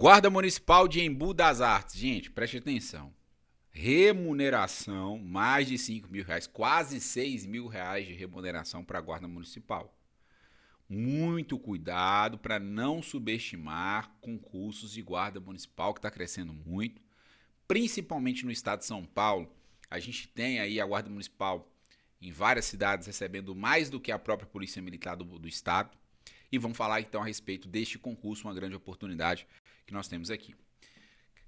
Guarda Municipal de Embu das Artes. Gente, preste atenção. Remuneração, mais de 5 mil reais, quase 6 mil reais de remuneração para a Guarda Municipal. Muito cuidado para não subestimar concursos de Guarda Municipal, que está crescendo muito, principalmente no estado de São Paulo. A gente tem aí a Guarda Municipal em várias cidades recebendo mais do que a própria Polícia Militar do, do Estado. E vamos falar então a respeito deste concurso, uma grande oportunidade que nós temos aqui.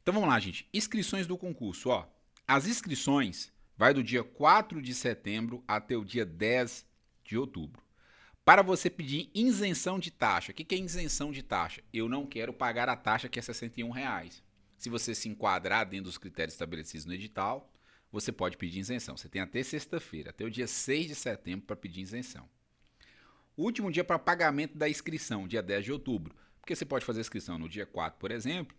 Então vamos lá, gente. Inscrições do concurso, ó. As inscrições vai do dia 4 de setembro até o dia 10 de outubro. Para você pedir isenção de taxa, o que, que é isenção de taxa? Eu não quero pagar a taxa que é R$ 61. Reais. Se você se enquadrar dentro dos critérios estabelecidos no edital, você pode pedir isenção. Você tem até sexta-feira, até o dia 6 de setembro para pedir isenção. Último dia para pagamento da inscrição, dia 10 de outubro. Porque você pode fazer a inscrição no dia 4, por exemplo,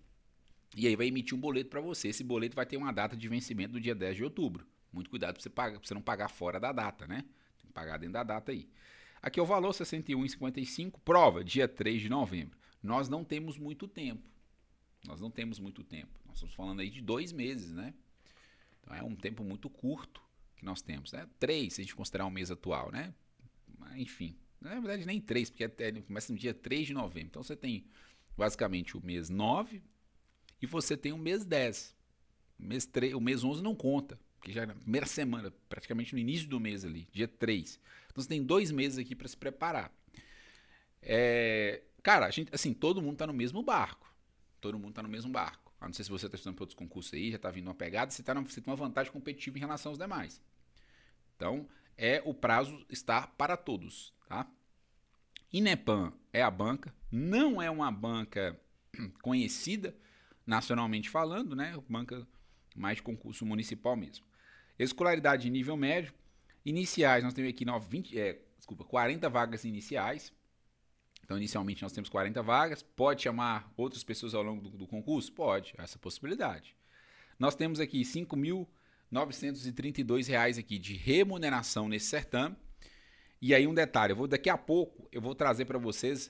e aí vai emitir um boleto para você. Esse boleto vai ter uma data de vencimento do dia 10 de outubro. Muito cuidado para você, pagar, você não pagar fora da data, né? Tem que pagar dentro da data aí. Aqui é o valor 61,55, prova dia 3 de novembro. Nós não temos muito tempo. Nós não temos muito tempo. Nós estamos falando aí de dois meses, né? Então é um tempo muito curto que nós temos, né? Três, se a gente considerar o mês atual, né? Enfim. Na verdade, nem três, porque até começa no dia 3 de novembro. Então você tem basicamente o mês 9 e você tem o mês 10. O mês, 3, o mês 11 não conta, porque já é na primeira semana, praticamente no início do mês ali, dia 3. Então você tem dois meses aqui para se preparar. É, cara, a gente, assim, todo mundo está no mesmo barco. Todo mundo está no mesmo barco. A não ser se você está estudando para outros concursos aí, já está vindo uma pegada, você, tá na, você tem uma vantagem competitiva em relação aos demais. Então, é o prazo estar para todos. Tá? Inepan é a banca, não é uma banca conhecida nacionalmente falando, né? Banca mais de concurso municipal mesmo. Escolaridade de nível médio, iniciais nós temos aqui 9, 20, é, desculpa, 40 vagas iniciais. Então, inicialmente nós temos 40 vagas. Pode chamar outras pessoas ao longo do, do concurso? Pode, essa possibilidade. Nós temos aqui R$ 5.932 aqui de remuneração nesse certame. E aí um detalhe, eu vou daqui a pouco eu vou trazer para vocês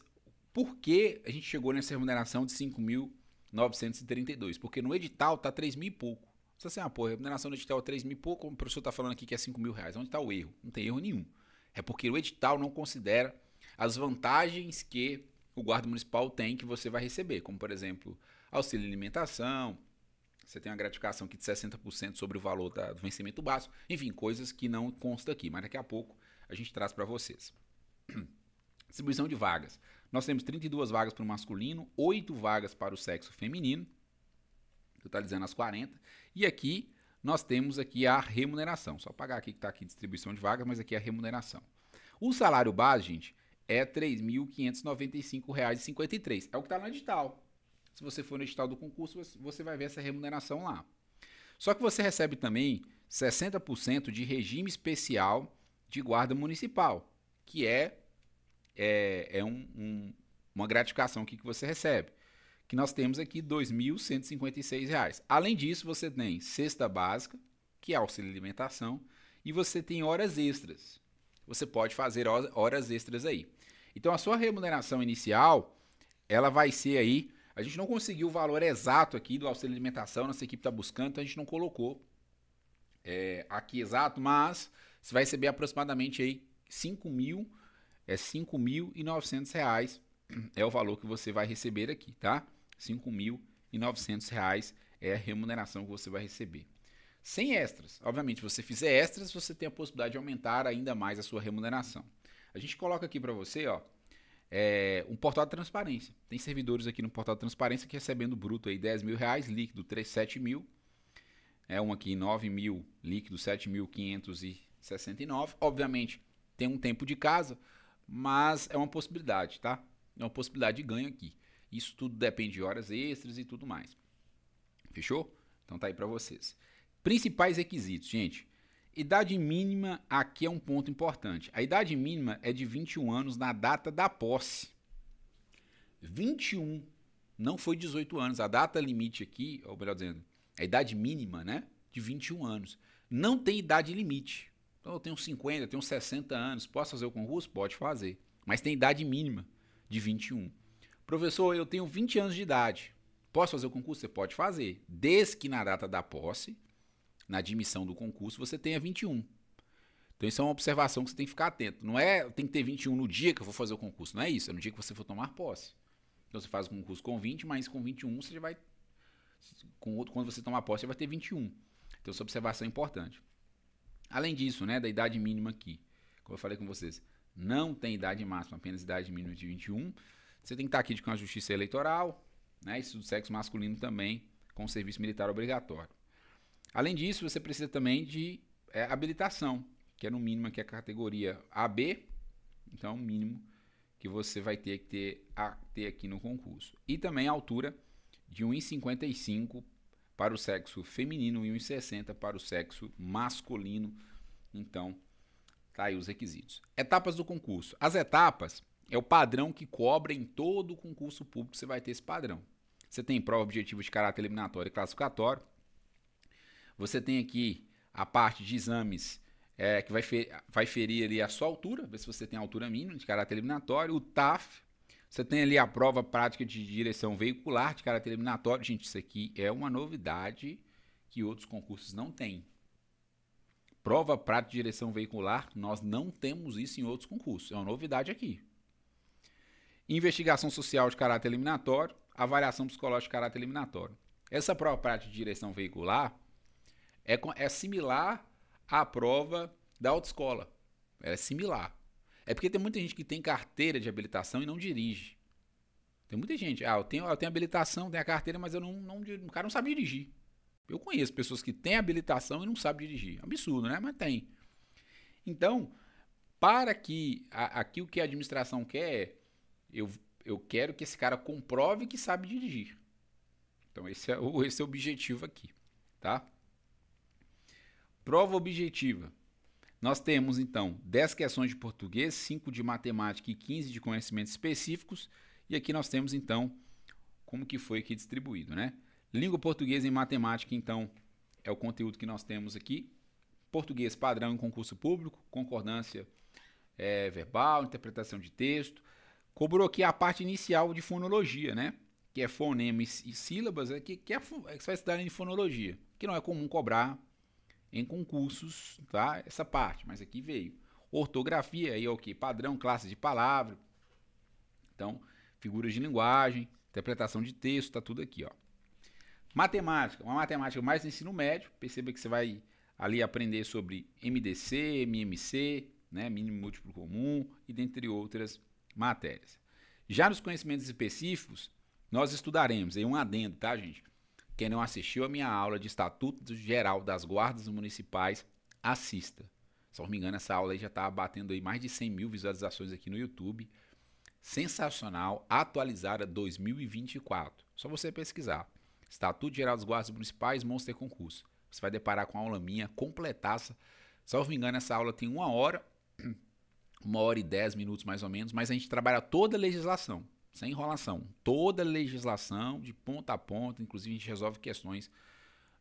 por que a gente chegou nessa remuneração de 5.932, porque no edital tá 3 mil e pouco. Você assim, ah, pô, a remuneração do edital é 3 mil e pouco, o professor tá falando aqui que é 5 mil reais. Onde está o erro? Não tem erro nenhum. É porque o edital não considera as vantagens que o guarda municipal tem que você vai receber, como por exemplo, auxílio alimentação, você tem uma gratificação aqui de 60% sobre o valor da, do vencimento básico, enfim, coisas que não consta aqui, mas daqui a pouco a gente traz para vocês. Distribuição de vagas. Nós temos 32 vagas para o masculino, 8 vagas para o sexo feminino, eu estou tá dizendo as 40. E aqui nós temos aqui a remuneração. Só pagar aqui que está aqui distribuição de vagas, mas aqui é a remuneração. O salário base, gente, é R$ 3.595,53. É o que está no edital. Se você for no edital do concurso, você vai ver essa remuneração lá. Só que você recebe também 60% de regime especial de guarda municipal, que é, é, é um, um, uma gratificação que você recebe. Que nós temos aqui R$ 2.156. Além disso, você tem cesta básica, que é auxílio alimentação, e você tem horas extras. Você pode fazer horas extras aí. Então a sua remuneração inicial, ela vai ser aí. A gente não conseguiu o valor exato aqui do auxílio alimentação, nossa equipe está buscando, então a gente não colocou é, aqui exato, mas você vai receber aproximadamente aí 5 mil, é 5.900 reais é o valor que você vai receber aqui, tá? 5.900 reais é a remuneração que você vai receber. Sem extras, obviamente, se você fizer extras, você tem a possibilidade de aumentar ainda mais a sua remuneração. A gente coloca aqui para você, ó, é, um portal de transparência. Tem servidores aqui no portal de transparência que recebendo bruto aí 10 mil reais, líquido 37 mil, é um aqui 9 mil líquido, 7.569. Obviamente tem um tempo de casa, mas é uma possibilidade, tá? É uma possibilidade de ganho aqui. Isso tudo depende de horas extras e tudo mais. Fechou? Então tá aí para vocês. Principais requisitos, gente. Idade mínima aqui é um ponto importante. A idade mínima é de 21 anos na data da posse. 21, não foi 18 anos. A data limite aqui, ou melhor dizendo, a é idade mínima, né? De 21 anos. Não tem idade limite. Então eu tenho 50, eu tenho 60 anos, posso fazer o concurso? Pode fazer. Mas tem idade mínima de 21. Professor, eu tenho 20 anos de idade. Posso fazer o concurso? Você pode fazer. Desde que na data da posse, na admissão do concurso, você tenha 21. Então isso é uma observação que você tem que ficar atento. Não é tem que ter 21 no dia que eu vou fazer o concurso, não é isso, é no dia que você for tomar posse. Então você faz o concurso com 20, mas com 21 você já vai com outro, quando você tomar posse, você vai ter 21. Então, essa observação é importante. Além disso, né, da idade mínima aqui, como eu falei com vocês, não tem idade máxima, apenas idade mínima de 21. Você tem que estar aqui com a justiça eleitoral, né, isso do sexo masculino também, com o serviço militar obrigatório. Além disso, você precisa também de é, habilitação, que é no mínimo aqui a categoria AB, então o mínimo que você vai ter que ter, a, ter aqui no concurso. E também a altura de 1,55 para o sexo feminino e 1,60 para o sexo masculino. Então, tá aí os requisitos. Etapas do concurso. As etapas é o padrão que cobra em todo o concurso público, você vai ter esse padrão. Você tem prova objetiva de caráter eliminatório e classificatório. Você tem aqui a parte de exames é, que vai, fer vai ferir ali a sua altura, ver se você tem altura mínima de caráter eliminatório, o TAF, você tem ali a prova prática de direção veicular de caráter eliminatório. Gente, isso aqui é uma novidade que outros concursos não têm. Prova prática de direção veicular, nós não temos isso em outros concursos. É uma novidade aqui. Investigação social de caráter eliminatório, avaliação psicológica de caráter eliminatório. Essa prova prática de direção veicular é, é similar à prova da autoescola. Ela é similar. É porque tem muita gente que tem carteira de habilitação e não dirige. Tem muita gente. Ah, eu tenho, eu tenho habilitação, tenho a carteira, mas eu não, não, o cara não sabe dirigir. Eu conheço pessoas que têm habilitação e não sabem dirigir. Absurdo, né? Mas tem. Então, para que a, aqui o que a administração quer é, eu, eu quero que esse cara comprove que sabe dirigir. Então, esse é, esse é o objetivo aqui, tá? Prova objetiva. Nós temos, então, 10 questões de português, 5 de matemática e 15 de conhecimentos específicos. E aqui nós temos, então, como que foi aqui distribuído, né? Língua portuguesa e matemática, então, é o conteúdo que nós temos aqui. Português padrão em concurso público, concordância é, verbal, interpretação de texto. Cobrou aqui a parte inicial de fonologia, né? Que é fonemas e sílabas, é que, que, é, é que você vai estudar em fonologia, que não é comum cobrar em concursos, tá? Essa parte, mas aqui veio. Ortografia aí é o que? Padrão, classe de palavra. Então, figuras de linguagem, interpretação de texto, tá tudo aqui, ó. Matemática, uma matemática mais do ensino médio. Perceba que você vai ali aprender sobre MDC, MMC, né, mínimo múltiplo comum e dentre outras matérias. Já nos conhecimentos específicos, nós estudaremos, aí um adendo, tá, gente? Quem não assistiu a minha aula de Estatuto Geral das Guardas Municipais, assista. Se não me engano, essa aula já está batendo aí mais de 100 mil visualizações aqui no YouTube. Sensacional, atualizada 2024. Só você pesquisar. Estatuto Geral dos Guardas Municipais, Monster Concurso. Você vai deparar com a aula minha completaça. Se não me engano, essa aula tem uma hora, uma hora e dez minutos mais ou menos, mas a gente trabalha toda a legislação sem enrolação. Toda legislação, de ponta a ponta, inclusive a gente resolve questões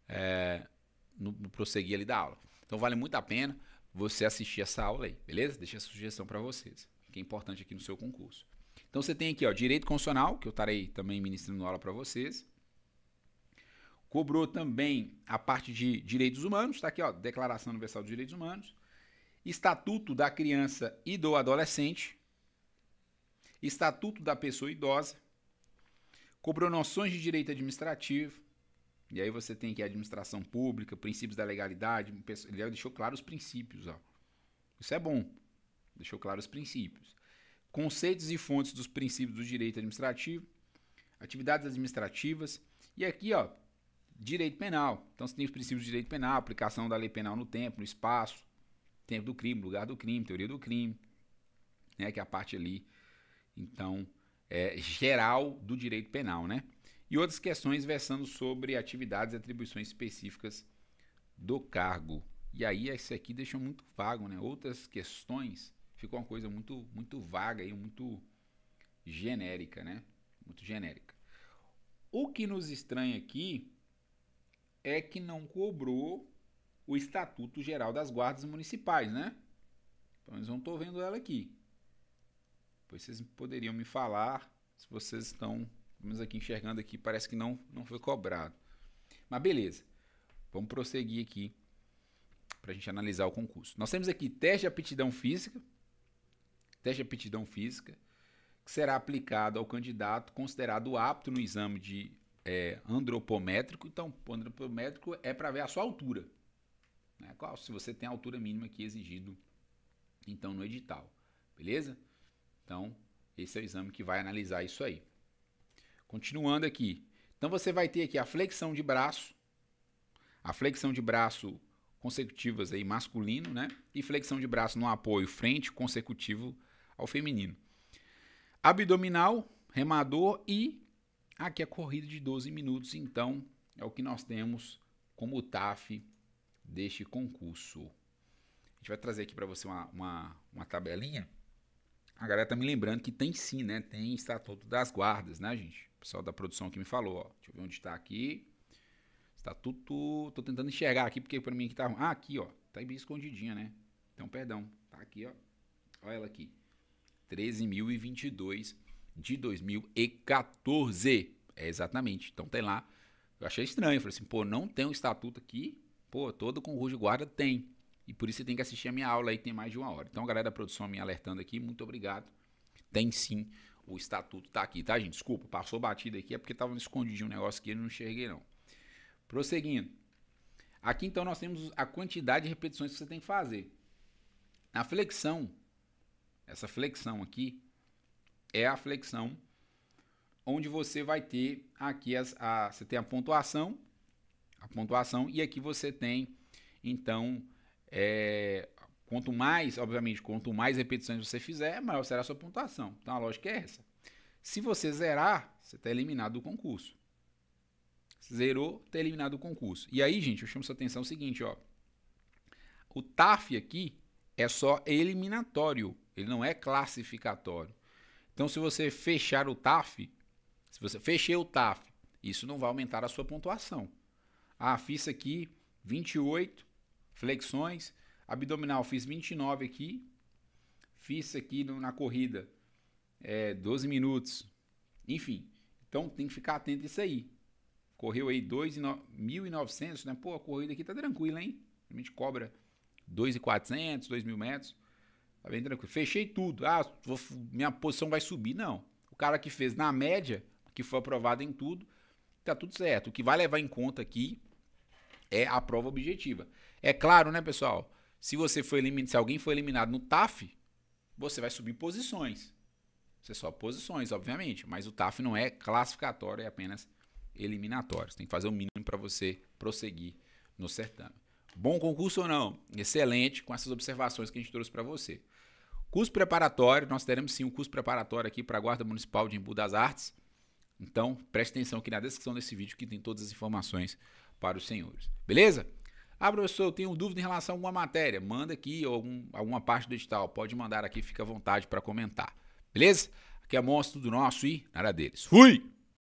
é, no, no prosseguir ali da aula. Então vale muito a pena você assistir essa aula aí, beleza? Deixa a sugestão para vocês, que é importante aqui no seu concurso. Então você tem aqui, ó, direito constitucional, que eu estarei também ministrando aula para vocês. Cobrou também a parte de direitos humanos, está aqui, ó, Declaração Universal dos Direitos Humanos. Estatuto da Criança e do Adolescente, Estatuto da Pessoa Idosa, cobrou noções de direito administrativo, e aí você tem aqui a administração pública, princípios da legalidade, ele deixou claro os princípios. Ó. Isso é bom, deixou claro os princípios. Conceitos e fontes dos princípios do direito administrativo, atividades administrativas, e aqui, ó, direito penal. Então você tem os princípios do direito penal, aplicação da lei penal no tempo, no espaço, tempo do crime, lugar do crime, teoria do crime, né, que é a parte ali então é, geral do direito penal, né? E outras questões versando sobre atividades e atribuições específicas do cargo. E aí esse aqui deixa muito vago, né? Outras questões ficou uma coisa muito muito vaga e muito genérica, né? Muito genérica. O que nos estranha aqui é que não cobrou o Estatuto Geral das Guardas Municipais, né? Pelo menos não estou vendo ela aqui. Pois vocês poderiam me falar se vocês estão, vamos aqui enxergando aqui, parece que não, não foi cobrado. Mas beleza, vamos prosseguir aqui para a gente analisar o concurso. Nós temos aqui teste de aptidão física, teste de aptidão física, que será aplicado ao candidato considerado apto no exame de é, andropométrico. Então, andropométrico é para ver a sua altura. Né? Qual, se você tem a altura mínima aqui exigido, então, no edital. Beleza? Então, esse é o exame que vai analisar isso aí. Continuando aqui. Então, você vai ter aqui a flexão de braço, a flexão de braço consecutivas aí masculino, né? E flexão de braço no apoio frente consecutivo ao feminino. Abdominal, remador e aqui a é corrida de 12 minutos, então é o que nós temos como TAF deste concurso. A gente vai trazer aqui para você uma, uma, uma tabelinha. A galera tá me lembrando que tem sim, né? Tem Estatuto das Guardas, né, gente? O pessoal da produção que me falou, ó. Deixa eu ver onde está aqui. Estatuto. Tô tentando enxergar aqui, porque para mim aqui tá ruim. Ah, aqui, ó. Tá bem escondidinha, né? Então, perdão. Tá aqui, ó. Olha ela aqui. 13.022 de 2014. É exatamente. Então tem lá. Eu achei estranho. Eu falei assim, pô, não tem um estatuto aqui. Pô, todo o de guarda tem. E por isso você tem que assistir a minha aula aí, tem mais de uma hora. Então, a galera da produção me alertando aqui, muito obrigado. Tem sim, o estatuto tá aqui, tá, gente? Desculpa, passou batida aqui, é porque tava escondido um negócio que eu não enxerguei, não. Prosseguindo. Aqui então nós temos a quantidade de repetições que você tem que fazer. Na flexão, essa flexão aqui é a flexão onde você vai ter aqui as, a, você tem a pontuação, a pontuação e aqui você tem então é, quanto mais, obviamente, quanto mais repetições você fizer, maior será a sua pontuação. Então a lógica é essa. Se você zerar, você está eliminado do concurso. Zerou, está eliminado do concurso. E aí, gente, eu chamo sua atenção o seguinte, ó. O TAF aqui é só eliminatório, ele não é classificatório. Então, se você fechar o TAF, se você fechar o TAF, isso não vai aumentar a sua pontuação. Ah, fiz aqui 28, flexões. Abdominal, fiz 29 aqui. Fiz aqui no, na corrida é, 12 minutos. Enfim, então tem que ficar atento a isso aí. Correu aí 2.900, né? Pô, a corrida aqui tá tranquila, hein? A gente cobra 2.400, 2.000 metros. Tá bem tranquilo. Fechei tudo. Ah, vou, minha posição vai subir. Não. O cara que fez na média, que foi aprovado em tudo, tá tudo certo. O que vai levar em conta aqui é a prova objetiva. É claro, né, pessoal? Se você foi eliminado, se alguém foi eliminado no TAF, você vai subir posições. Você só posições, obviamente, mas o TAF não é classificatório, é apenas eliminatório. Você tem que fazer o mínimo para você prosseguir no certame. Bom concurso ou não? Excelente com essas observações que a gente trouxe para você. Curso preparatório, nós teremos sim um curso preparatório aqui para a Guarda Municipal de Embu das Artes. Então, preste atenção aqui na descrição desse vídeo que tem todas as informações para os senhores. Beleza? Ah, professor, eu tenho dúvida em relação a alguma matéria. Manda aqui ou algum, alguma parte do edital. Pode mandar aqui, fica à vontade para comentar. Beleza? Aqui é Monstro do Nosso e nada deles. Fui!